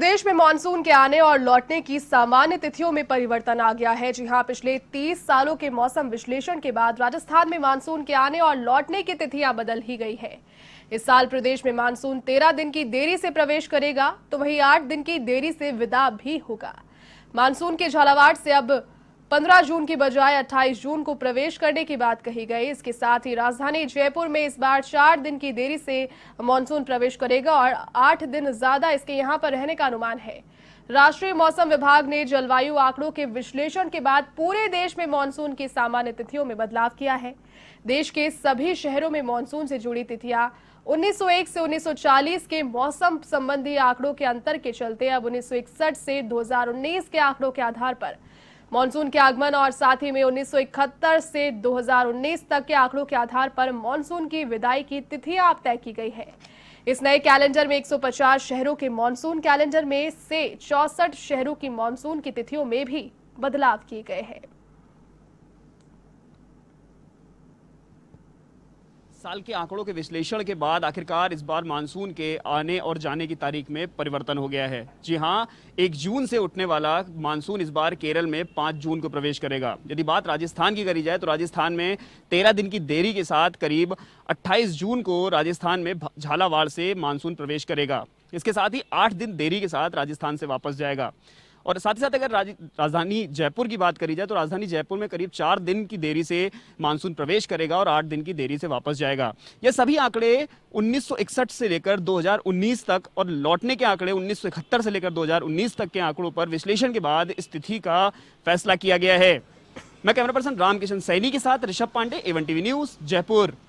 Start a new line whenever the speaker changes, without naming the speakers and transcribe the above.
प्रदेश में मानसून के आने और लौटने की सामान्य तिथियों में परिवर्तन आ गया है जी हां पिछले 30 सालों के मौसम विश्लेषण के बाद राजस्थान में मानसून के आने और लौटने की तिथियां बदल ही गई है इस साल प्रदेश में मानसून 13 दिन की देरी से प्रवेश करेगा तो वही 8 दिन की देरी से विदा भी होगा मानसून के झालावाड़ से अब 15 जून की बजाय 28 जून को प्रवेश करने की बात कही गई इसके साथ ही राजधानी जयपुर में इस बार चार दिन की देरी से मानसून प्रवेश करेगा और आठ दिन ज्यादा इसके यहां पर रहने का अनुमान है राष्ट्रीय मौसम विभाग ने जलवायु आंकड़ों के विश्लेषण के बाद पूरे देश में मानसून की सामान्य तिथियों में बदलाव किया है देश के सभी शहरों में मानसून से जुड़ी तिथियां 1901 से 1940 के मौसम संबंधी आंकड़ों के अंतर के चलते अब 1961 से 2019 के आंकड़ों के आधार पर मानसून के आगमन और साथ ही में उन्नीस से 2019 तक के आंकड़ों के आधार पर मानसून की विदाई की तिथि आप तय की गई है इस नए कैलेंडर में 150 शहरों के मानसून कैलेंडर में से चौसठ शहरों की मानसून की तिथियों में भी बदलाव किए गए हैं
साल के आंकड़ों के विश्लेषण के बाद आखिरकार इस बार मानसून के आने और जाने की तारीख में परिवर्तन हो गया है जी हाँ एक जून से उठने वाला मानसून इस बार केरल में पाँच जून को प्रवेश करेगा यदि बात राजस्थान की करी जाए तो राजस्थान में तेरह दिन की देरी के साथ करीब अट्ठाईस जून को राजस्थान में झालावाड़ से मानसून प्रवेश करेगा इसके साथ ही आठ दिन देरी के साथ राजस्थान से वापस जाएगा और साथ ही साथ अगर राजधानी जयपुर की बात करी जाए तो राजधानी जयपुर में करीब चार दिन की देरी से मानसून प्रवेश करेगा और आठ दिन की देरी से वापस जाएगा यह सभी आंकड़े 1961 से लेकर 2019 तक और लौटने के आंकड़े उन्नीस से लेकर 2019 तक के आंकड़ों पर विश्लेषण के बाद स्थिति का फैसला किया गया है मैं कैमरा पर्सन रामकिशन सैनी के साथ Rishabh Pandey A one TV News Jaipur